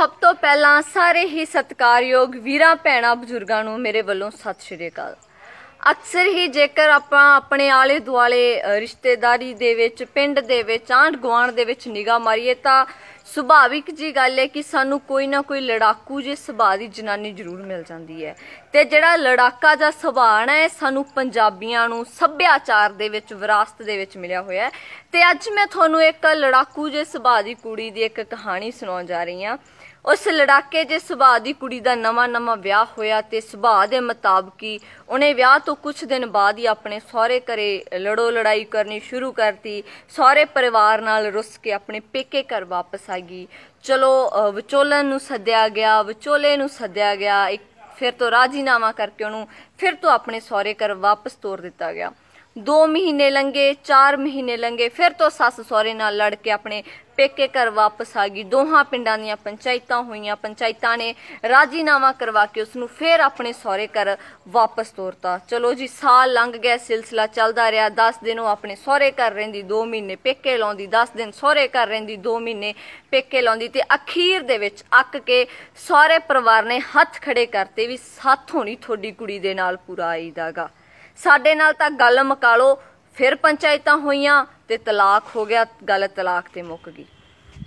ਸਭ ਤੋਂ ਪਹਿਲਾਂ ਸਾਰੇ ਹੀ ਸਤਿਕਾਰਯੋਗ ਵੀਰਾਂ ਭੈਣਾਂ ਬਜ਼ੁਰਗਾਂ ਨੂੰ ਮੇਰੇ ਵੱਲੋਂ ਸਤਿ ਸ਼੍ਰੀ ਅਕਾਲ ਅਕਸਰ ਹੀ ਜੇਕਰ ਆਪਾਂ ਆਪਣੇ ਆਲੇ ਦੁਆਲੇ ਰਿਸ਼ਤੇਦਾਰੀ ਦੇ ਵਿੱਚ ਪਿੰਡ ਦੇ ਵਿੱਚ ਆਂਢ ਗਵਾਂਡ ਦੇ ਵਿੱਚ ਨਿਗਾਹ ਮਾਰੀਏ ਤਾਂ ਸੁਭਾਵਿਕ ਜੀ ਗੱਲ ਹੈ ਕਿ ਸਾਨੂੰ ਕੋਈ ਨਾ ਕੋਈ ਲੜਾਕੂ ਜੇ ਸੁਭਾਅ ਦੀ ਜਨਾਨੀ ਜ਼ਰੂਰ ਮਿਲ ਜਾਂਦੀ ਹੈ ਤੇ ਜਿਹੜਾ ਲੜਾਕਾ ਜਾਂ ਸੁਭਾਣਾ ਹੈ ਸਾਨੂੰ ਪੰਜਾਬੀਆਂ ਨੂੰ ਸੱਭਿਆਚਾਰ ਦੇ ਵਿੱਚ ਵਿਰਾਸਤ ਦੇ ਵਿੱਚ ਮਿਲਿਆ ਹੋਇਆ ਹੈ ਤੇ ਅੱਜ ਮੈਂ ਤੁਹਾਨੂੰ ਇੱਕ ਲੜਾਕੂ ਜੇ ਸੁਭਾਅ ਦੀ ਕੁੜੀ ਦੀ ਇੱਕ ਕਹਾਣੀ ਸੁਣਾਉਣ ਜਾ ਰਹੀ ਹਾਂ ਉਸ ਲੜਾਕੇ ਦੇ ਸੁਭਾਅ ਦੀ ਕੁੜੀ ਦਾ ਨਵਾਂ-ਨਵਾਂ ਵਿਆਹ ਹੋਇਆ ਤੇ ਸੁਭਾਅ ਦੇ ਮੁਤਾਬਕ ਹੀ ਉਹਨੇ ਵਿਆਹ ਤੋਂ ਕੁਝ ਦਿਨ ਬਾਅਦ ਹੀ ਆਪਣੇ ਸਹੁਰੇ ਘਰੇ ਲੜੋ ਲੜਾਈ ਕਰਨੀ ਸ਼ੁਰੂ ਕਰਤੀ ਸਹੁਰੇ ਪਰਿਵਾਰ ਨਾਲ ਰੁੱਸ ਕੇ ਆਪਣੇ ਪੇਕੇ ਘਰ ਵਾਪਸ ਆ ਗਈ ਚਲੋ ਵਿਚੋਲਨ ਨੂੰ ਸੱਦਿਆ ਗਿਆ ਵਿਚੋਲੇ ਨੂੰ ਸੱਦਿਆ ਗਿਆ ਇੱਕ ਫਿਰ ਤੋਂ ਰਾਜੀਨਾਮਾ ਕਰਕੇ ਉਹਨੂੰ ਫਿਰ ਤੋਂ ਆਪਣੇ ਸਹੁਰੇ ਘਰ ਵਾਪਸ ਤੋਰ ਦਿੱਤਾ ਗਿਆ 2 ਮਹੀਨੇ ਲੰਗੇ 4 ਮਹੀਨੇ ਲੰਗੇ ਫਿਰ ਤੋਂ ਸੱਸ ਸਹੁਰੇ ਨਾਲ ਲੜ ਕੇ ਆਪਣੇ ਪੇਕੇ ਘਰ ਵਾਪਸ ਆ ਗਈ ਦੋਹਾਂ ਪਿੰਡਾਂ ਦੀਆਂ ਪੰਚਾਇਤਾਂ ਹੋਈਆਂ ਪੰਚਾਇਤਾਂ ਨੇ ਰਾਜੀਨਾਮਾ ਕਰਵਾ ਕੇ ਉਸ ਨੂੰ ਫਿਰ ਆਪਣੇ ਸਹੁਰੇ ਘਰ ਵਾਪਸ ਤੋਰਤਾ ਚਲੋ ਜੀ ਸਾਲ ਲੰਘ ਗਿਆ ਸਿਲਸਿਲਾ ਚੱਲਦਾ ਰਿਹਾ 10 ਦਿਨ ਉਹ ਆਪਣੇ ਸਹੁਰੇ ਘਰ ਰਹਿੰਦੀ 2 ਮਹੀਨੇ ਪੇਕੇ ਲਾਉਂਦੀ 10 ਦਿਨ ਸਹੁਰੇ ਘਰ ਰਹਿੰਦੀ 2 ਮਹੀਨੇ ਪੇਕੇ ਲਾਉਂਦੀ ਤੇ ਅਖੀਰ ਦੇ ਵਿੱਚ ਅੱਕ ਕੇ ਸਹੁਰੇ ਪਰਿਵਾਰ ਨੇ ਹੱਥ ਖੜੇ ਕਰਤੇ ਵੀ ਸਾਥ ਹੋਣੀ ਤੁਹਾਡੀ ਕੁੜੀ ਦੇ ਨਾਲ ਪੂਰਾ ਆਈਦਾਗਾ ਸਾਡੇ ਨਾਲ ਤਾਂ ਗੱਲ ਮਕਾ ਲੋ ਫਿਰ ਪੰਚਾਇਤਾਂ ਹੋਈਆਂ ਤੇ ਤਲਾਕ ਹੋ ਗਿਆ ਗੱਲ ਤਲਾਕ ਤੇ ਮੁੱਕ ਗਈ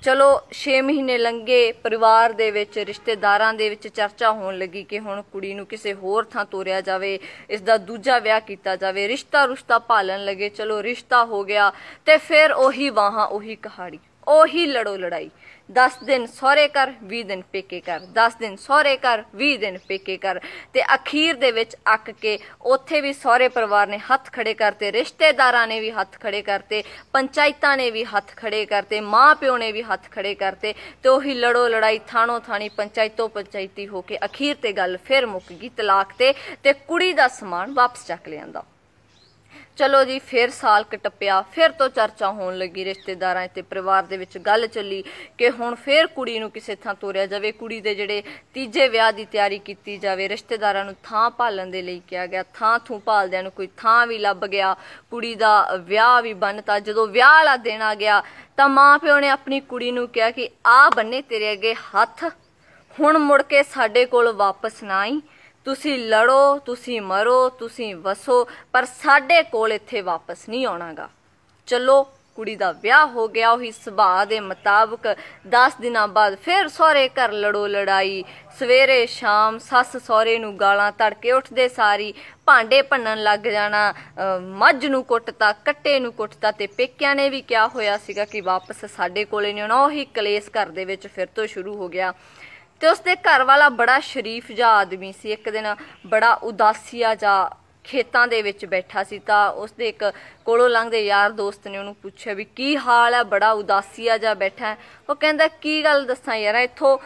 ਚਲੋ 6 ਮਹੀਨੇ ਲੰਘੇ ਪਰਿਵਾਰ ਦੇ ਵਿੱਚ ਰਿਸ਼ਤੇਦਾਰਾਂ ਦੇ ਵਿੱਚ ਚਰਚਾ ਹੋਣ ਲੱਗੀ ਕਿ ਹੁਣ ਕੁੜੀ ਨੂੰ ਕਿਸੇ ਹੋਰ ਥਾਂ ਤੋਰਿਆ ਜਾਵੇ ਇਸ ਦਾ ਦੂਜਾ ਵਿਆਹ ਕੀਤਾ ਜਾਵੇ ਰਿਸ਼ਤਾ ਰੁਸ਼ਤਾ ਪਾਲਣ ਲੱਗੇ ਚਲੋ ਰਿਸ਼ਤਾ ਹੋ ਗਿਆ ਤੇ ਫਿਰ ਉਹੀ ਵਾਹਾਂ ਉਹੀ ਕਹਾੜੀ ਉਹੀ ਲੜੋ ਲੜਾਈ 10 ਦਿਨ ਸਹਰੇ ਕਰ 20 ਦਿਨ ਪੇਕੇ ਕਰ 10 ਦਿਨ ਸਹਰੇ ਕਰ 20 ਦਿਨ ਪੇਕੇ ਕਰ ਤੇ ਅਖੀਰ ਦੇ ਵਿੱਚ ਅੱਕ ਕੇ ਉੱਥੇ ਵੀ ਸਹਰੇ ਪਰਿਵਾਰ ਨੇ ਹੱਥ ਖੜੇ ਕਰਤੇ ਰਿਸ਼ਤੇਦਾਰਾਂ ਨੇ ਵੀ ਹੱਥ ਖੜੇ ਕਰਤੇ ਪੰਚਾਇਤਾਂ ਨੇ ਵੀ ਹੱਥ ਖੜੇ ਕਰਤੇ ਮਾਪਿਓ ਨੇ ਵੀ ਹੱਥ ਖੜੇ ਕਰਤੇ ਤੇ ਉਹੀ ਲੜੋ ਲੜਾਈ ਥਾਣੋ ਥਾਣੀ ਪੰਚਾਇਤੋਂ ਪੰਚਾਇਤੀ ਹੋ ਕੇ ਅਖੀਰ ਤੇ ਗੱਲ ਫਿਰ ਮੁੱਕ ਗਈ ਤਲਾਕ ਤੇ ਤੇ ਕੁੜੀ ਦਾ ਸਮਾਨ ਵਾਪਸ ਚੱਕ ਲਿਆਂਦਾ ਚਲੋ ਜੀ ਫਿਰ ਸਾਲ ਕਟੱਪਿਆ ਫਿਰ ਤੋਂ ਚਰਚਾ ਹੋਣ ਲੱਗੀ ਰਿਸ਼ਤੇਦਾਰਾਂ ਤੇ ਪਰਿਵਾਰ ਦੇ ਵਿੱਚ ਗੱਲ ਚੱਲੀ ਕਿ ਹੁਣ ਫਿਰ ਕੁੜੀ ਨੂੰ ਕਿਸੇ ਥਾਂ ਤੋਰਿਆ ਜਾਵੇ ਕੁੜੀ ਦੇ ਜਿਹੜੇ ਤੀਜੇ ਵਿਆਹ ਦੀ ਤਿਆਰੀ ਕੀਤੀ ਜਾਵੇ ਰਿਸ਼ਤੇਦਾਰਾਂ ਨੂੰ ਥਾਂ ਭਾਲਣ ਦੇ ਲਈ ਕਿਹਾ ਗਿਆ ਥਾਂ ਥੂ ਭਾਲਦਿਆਂ ਨੂੰ ਕੋਈ ਥਾਂ ਵੀ ਲੱਭ ਗਿਆ ਕੁੜੀ ਦਾ ਵਿਆਹ ਵੀ ਬਣਤਾ ਜਦੋਂ ਵਿਆਹ ਵਾਲਾ ਦਿਨ ਆ ਗਿਆ ਤਾਂ ਮਾਪਿਓ ਨੇ ਆਪਣੀ ਕੁੜੀ ਨੂੰ ਕਿਹਾ ਕਿ ਆ ਬੰਨੇ ਤੇਰੇ ਅੱਗੇ ਹੱਥ ਹੁਣ ਮੁੜ ਕੇ ਸਾਡੇ ਕੋਲ ਵਾਪਸ ਨਾ ਆਈ ਤੁਸੀਂ ਲੜੋ ਤੁਸੀਂ ਮਰੋ ਤੁਸੀਂ ਵਸੋ ਪਰ ਸਾਡੇ ਕੋਲ ਇੱਥੇ ਵਾਪਸ ਨਹੀਂ ਆਉਣਾਗਾ ਚਲੋ ਕੁੜੀ ਦਾ ਵਿਆਹ ਹੋ ਗਿਆ ਉਹੀ ਸੁਭਾਅ ਦੇ ਮੁਤਾਬਕ 10 ਦਿਨਾਂ ਬਾਅਦ ਫਿਰ ਸਹੁਰੇ ਘਰ ਲੜੋ ਲੜਾਈ ਸਵੇਰੇ ਸ਼ਾਮ ਸੱਸ ਸਹੁਰੇ ਨੂੰ ਗਾਲਾਂ ਤੜਕੇ ਉੱਠਦੇ ਸਾਰੀ ਭਾਂਡੇ ਭੰਨਣ ਲੱਗ ਜਾਣਾ ਮੱਝ ਨੂੰ ਕੁੱਟਤਾ ਕੱਟੇ ਨੂੰ ਕੁੱਟਤਾ ਤੇ ਪੇਕਿਆਂ ਨੇ ਵੀ ਕਿਹਾ ਹੋਇਆ ਸੀਗਾ ਕਿ ਵਾਪਸ ਸਾਡੇ ਕੋਲੇ ਨਹੀਂ ਆਉਣਾ ਉਹੀ ਕਲੇਸ਼ ਘਰ ਦੇ ਵਿੱਚ ਫਿਰ ਤੋਂ ਸ਼ੁਰੂ ਹੋ ਗਿਆ ਤੇ ਉਸਦੇ ਘਰ ਵਾਲਾ ਬੜਾ ਸ਼ਰੀਫ ਜਿਹਾ ਆਦਮੀ ਸੀ ਇੱਕ ਦਿਨ ਬੜਾ ਉਦਾਸੀਆ ਜਿਹਾ ਖੇਤਾਂ ਦੇ ਵਿੱਚ ਬੈਠਾ ਸੀ ਤਾਂ ਉਸਦੇ ਇੱਕ ਕੋਲੋਂ ਲੰਘਦੇ ਯਾਰ ਦੋਸਤ ਨੇ ਉਹਨੂੰ ਪੁੱਛਿਆ ਵੀ ਕੀ ਹਾਲ ਹੈ ਬੜਾ ਉਦਾਸੀਆ ਜਿਹਾ ਬੈਠਾ ਉਹ ਕਹਿੰਦਾ ਕੀ ਗੱਲ ਦੱਸਾਂ ਯਾਰ ਇੱਥੋਂ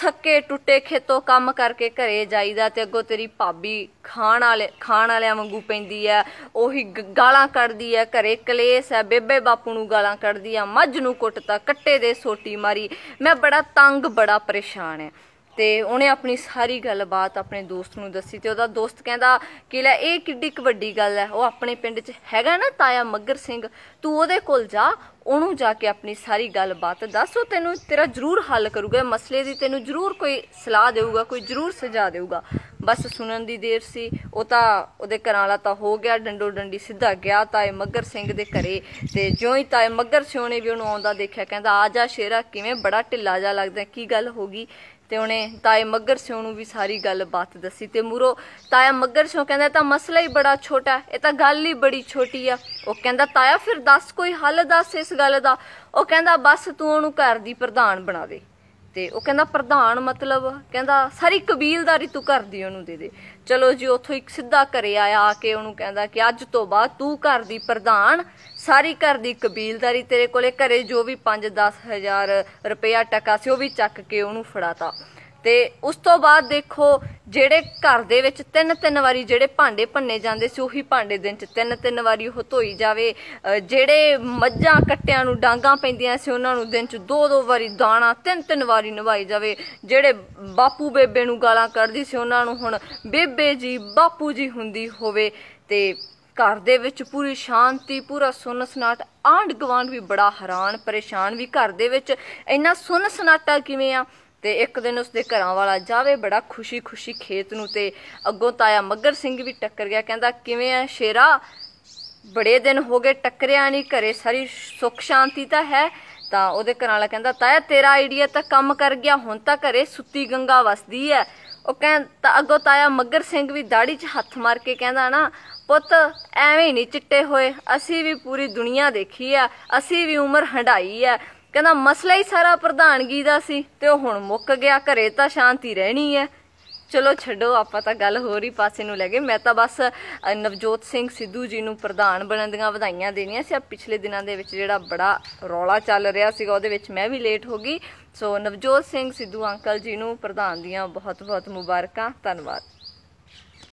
ਥੱਕੇ ਟੁੱਟੇ ਖੇਤੋਂ ਕੰਮ ਕਰਕੇ ਘਰੇ ਜਾਈਦਾ ਤੇ ਅੱਗੋਂ ਤੇਰੀ ਭਾਬੀ ਖਾਣ ਵਾਲੇ ਖਾਣ ਵਾਲਿਆਂ ਵਾਂਗੂ ਪੈਂਦੀ ਆ ਉਹੀ ਗਾਲਾਂ ਕੱਢਦੀ ਆ ਘਰੇ ਕਲੇਸ਼ ਆ ਬੇਬੇ ਬਾਪੂ ਨੂੰ ਗਾਲਾਂ ਕੱਢਦੀ ਆ ਮੱਝ ਨੂੰ ਕੁੱਟਦਾ ਕੱਟੇ ਦੇ ਸੋਟੀ ਮਾਰੀ ਮੈਂ ਬੜਾ ਤੰਗ ਬੜਾ ਪਰੇਸ਼ਾਨ ਐ ਤੇ ਉਹਨੇ ਆਪਣੀ ਸਾਰੀ ਗੱਲਬਾਤ ਆਪਣੇ ਦੋਸਤ ਨੂੰ ਦੱਸੀ ਤੇ ਉਹਦਾ ਦੋਸਤ ਕਹਿੰਦਾ ਕਿ ਲੈ ਇਹ ਕਿੱਡੀ ਵੱਡੀ ਗੱਲ ਐ ਉਹ ਆਪਣੇ ਪਿੰਡ 'ਚ ਹੈਗਾ ਨਾ ਤਾਇਆ ਮੱਗਰ ਸਿੰਘ ਤੂੰ ਉਹਦੇ ਕੋਲ ਜਾ ਉਹਨੂੰ ਜਾ ਕੇ ਆਪਣੀ ਸਾਰੀ ਗੱਲਬਾਤ ਦੱਸ ਉਹ ਤੈਨੂੰ ਤੇਰਾ ਜ਼ਰੂਰ ਹੱਲ ਕਰੂਗਾ ਮਸਲੇ ਦੀ ਤੈਨੂੰ ਜ਼ਰੂਰ ਕੋਈ ਸਲਾਹ ਦੇਊਗਾ ਕੋਈ ਜ਼ਰੂਰ ਸਜਾ ਦੇਊਗਾ ਬਸ ਸੁਣਨ ਦੀ ਦੇਰ ਸੀ ਉਹ ਤਾਂ ਉਹਦੇ ਘਰਾਂ ਵਾਲਾ ਤਾਂ ਹੋ ਗਿਆ ਡੰਡੋ ਡੰਡੀ ਸਿੱਧਾ ਗਿਆ ਤਾਏ ਮੱਗਰ ਸਿੰਘ ਦੇ ਘਰੇ ਤੇ ਜਿਉਂ ਹੀ ਤਾਏ ਮੱਗਰ ਸਿਉਣੇ ਵੀ ਉਹਨੂੰ ਆਉਂਦਾ ਦੇਖਿਆ ਕਹਿੰਦਾ ਆ ਜਾ ਸ਼ੇਰਾ ਕਿਵੇਂ ਬੜਾ ਢਿੱਲਾ ਜਾ ਲੱਗਦਾ ਕੀ ਗੱਲ ਹੋ ਗਈ ਤੇ ਉਹਨੇ ਤਾਏ ਮੱਗਰ ਸਿਉ ਨੂੰ ਵੀ ਸਾਰੀ ਗੱਲ ਬਾਤ ਦੱਸੀ ਤੇ ਮੂਰੋ ਤਾਇਆ ਮੱਗਰ ਸਿਉ ਕਹਿੰਦਾ ਤਾਂ ਮਸਲਾ ਹੀ ਬੜਾ ਛੋਟਾ ਇਹ ਤਾਂ ਗੱਲ ਹੀ ਬੜੀ ਛੋਟੀ ਆ ਉਹ ਕਹਿੰਦਾ ਤਾਇਆ ਫਿਰ ਦੱਸ ਕੋਈ ਹੱਲ ਦੱਸ ਇਸ ਗੱਲ ਦਾ ਉਹ ਕਹਿੰਦਾ ਬਸ ਤੂੰ ਉਹਨੂੰ ਘਰ ਦੀ ਪ੍ਰਧਾਨ ਬਣਾ ਦੇ ਤੇ ਉਹ ਕਹਿੰਦਾ ਪ੍ਰਧਾਨ ਮਤਲਬ ਕਹਿੰਦਾ ਸਾਰੀ ਕਬੀਲਦਾਰੀ ਤੂੰ ਕਰ ਦੀ ਉਹਨੂੰ ਦੇ ਦੇ ਚਲੋ ਜੀ ਉੱਥੋਂ ਇੱਕ ਸਿੱਧਾ ਘਰੇ ਆਇਆ ਆ ਕੇ ਉਹਨੂੰ ਕਹਿੰਦਾ ਕਿ ਅੱਜ ਤੋਂ ਬਾਅਦ ਤੂੰ ਘਰ ਦੀ ਪ੍ਰਧਾਨ ਸਾਰੀ ਘਰ ਦੀ ਕਬੀਲਦਾਰੀ ਤੇਰੇ ਕੋਲੇ ਘਰੇ ਜੋ ਵੀ 5-10000 ਰੁਪਇਆ ਟਕਾ ਸੀ ਉਹ ਵੀ ਚੱਕ ਕੇ ਉਹਨੂੰ ਫੜਾਤਾ ਤੇ ਉਸ ਤੋਂ ਬਾਅਦ ਦੇਖੋ ਜਿਹੜੇ ਘਰ ਦੇ ਵਿੱਚ ਤਿੰਨ ਤਿੰਨ ਵਾਰੀ ਜਿਹੜੇ ਭਾਂਡੇ ਭੰਨੇ ਜਾਂਦੇ ਸੀ ਉਹੀ ਭਾਂਡੇ ਦਿਨ ਚ ਤਿੰਨ ਤਿੰਨ ਵਾਰੀ ਉਹ ਧੋਈ ਜਾਵੇ ਜਿਹੜੇ ਮੱਝਾਂ ਕੱਟਿਆਂ ਨੂੰ ਡਾਂਗਾ ਪੈਂਦੀਆਂ ਸੀ ਉਹਨਾਂ ਨੂੰ ਦਿਨ ਚ ਦੋ ਦੋ ਵਾਰੀ ਦਾਣਾ ਤਿੰਨ ਤਿੰਨ ਵਾਰੀ ਨਵਾਈ ਜਾਵੇ ਜਿਹੜੇ ਬਾਪੂ ਬੇਬੇ ਨੂੰ ਗਾਲਾਂ ਕੱਢਦੀ ਸੀ ਉਹਨਾਂ ਨੂੰ ਹੁਣ ਬੇਬੇ ਜੀ ਬਾਪੂ ਜੀ ਹੁੰਦੀ ਹੋਵੇ ਤੇ ਘਰ ਦੇ ਵਿੱਚ ਪੂਰੀ ਸ਼ਾਂਤੀ ਪੂਰਾ ਸੁਨ ਸਨਾਟ ਆਂਡ ਗਵਾਂਡ ਵੀ ਬੜਾ ਹੈਰਾਨ ਪਰੇਸ਼ਾਨ ਵੀ ਘਰ ਦੇ ਵਿੱਚ ਇੰਨਾ ਸੁਨ ਸਨਾਟਾ ਕਿਵੇਂ ਆ ਤੇ ਇੱਕ ਦਿਨ ਉਸਦੇ ਘਰਾਂ ਵਾਲਾ ਜਾਵੇ ਬੜਾ ਖੁਸ਼ੀ-ਖੁਸ਼ੀ ਖੇਤ ਨੂੰ ਤੇ ਅੱਗੋਂ ਤਾਇਆ ਮੱਗਰ ਸਿੰਘ ਵੀ ਟੱਕਰ ਗਿਆ ਕਹਿੰਦਾ ਕਿਵੇਂ ਆ ਸ਼ੇਰਾ ਬੜੇ ਦਿਨ ਹੋ ਗਏ ਟੱਕਰਿਆ ਨਹੀਂ ਘਰੇ ਸਾਰੀ ਸੁੱਖ ਸ਼ਾਂਤੀ ਤਾਂ ਹੈ ਤਾਂ ਉਹਦੇ ਘਰਾਂ ਵਾਲਾ ਕਹਿੰਦਾ ਤਾਇਆ ਤੇਰਾ ਆਈਡੀਆ ਤਾਂ ਕੰਮ ਕਰ ਗਿਆ ਹੁਣ ਤਾਂ ਘਰੇ ਸੁੱਤੀ ਗੰਗਾ ਵਸਦੀ ਹੈ ਉਹ ਕਹਿੰਦਾ ਅੱਗੋਂ ਤਾਇਆ ਮੱਗਰ ਸਿੰਘ ਵੀ ਦਾੜੀ 'ਚ ਹੱਥ ਮਾਰ ਕੇ ਕਹਿੰਦਾ ਨਾ ਪੁੱਤ ਐਵੇਂ ਨਹੀਂ ਚਿੱਟੇ ਹੋਏ ਅਸੀਂ ਵੀ ਪੂਰੀ ਦੁਨੀਆ ਦੇਖੀ ਆ ਅਸੀਂ ਵੀ ਉਮਰ ਹੰਡਾਈ ਆ ਕਹਿੰਦਾ ਮਸਲਾ ਹੀ ਸਾਰਾ ਪ੍ਰਧਾਨਗੀ ਦਾ ਸੀ ਤੇ ਉਹ ਹੁਣ ਮੁੱਕ ਗਿਆ ਘਰੇ ਤਾਂ ਸ਼ਾਂਤੀ ਰਹਿਣੀ ਹੈ ਚਲੋ ਛੱਡੋ ਆਪਾਂ ਤਾਂ ਗੱਲ ਹੋਰ ਹੀ ਪਾਸੇ ਨੂੰ ਲੈ ਗਏ ਮੈਂ ਤਾਂ ਬਸ ਨਵਜੋਤ ਸਿੰਘ ਸਿੱਧੂ ਜੀ ਨੂੰ ਪ੍ਰਧਾਨ ਬਣਨ ਦੀਆਂ ਵਧਾਈਆਂ ਦੇਣੀਆਂ ਸੀ ਆ ਪਿਛਲੇ ਦਿਨਾਂ ਦੇ ਵਿੱਚ ਜਿਹੜਾ ਬੜਾ ਰੌਲਾ ਚੱਲ ਰਿਹਾ ਸੀਗਾ ਉਹਦੇ ਵਿੱਚ ਮੈਂ ਵੀ ਲੇਟ ਹੋ ਗਈ ਸੋ ਨਵਜੋਤ ਸਿੰਘ ਸਿੱਧੂ ਅੰਕਲ ਜੀ ਨੂੰ ਪ੍ਰਧਾਨ ਦੀਆਂ ਬਹੁਤ-ਬਹੁਤ ਮੁਬਾਰਕਾਂ ਧੰਨਵਾਦ